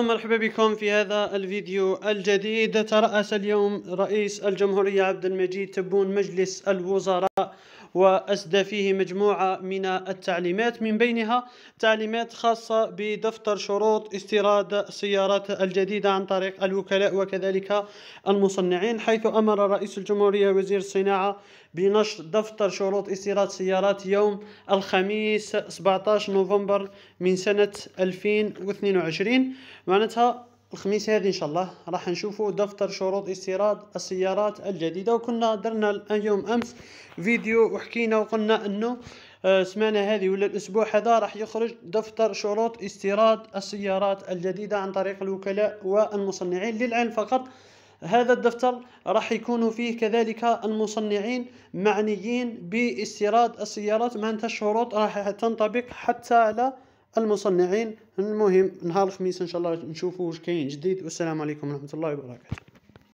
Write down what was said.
مرحبا بكم في هذا الفيديو الجديد ترأس اليوم رئيس الجمهورية عبد المجيد تبون مجلس الوزراء وأسدى فيه مجموعة من التعليمات من بينها تعليمات خاصة بدفتر شروط استيراد السيارات الجديدة عن طريق الوكلاء وكذلك المصنعين حيث أمر رئيس الجمهورية وزير الصناعة بنشر دفتر شروط استيراد سيارات يوم الخميس 17 نوفمبر من سنة 2022 معناتها الخميس هذه ان شاء الله راح نشوفوا دفتر شروط استيراد السيارات الجديده وكنا درنا اليوم امس فيديو وحكينا وقلنا انه آه، سمعنا هذه ولا الاسبوع هذا راح يخرج دفتر شروط استيراد السيارات الجديده عن طريق الوكلاء والمصنعين للعلم فقط هذا الدفتر راح يكون فيه كذلك المصنعين معنيين باستيراد السيارات معناتها الشروط راح تنطبق حتى على المصنعين المهم نهار الخميس ان شاء الله نشوفوا واش كاين جديد والسلام عليكم ورحمه الله وبركاته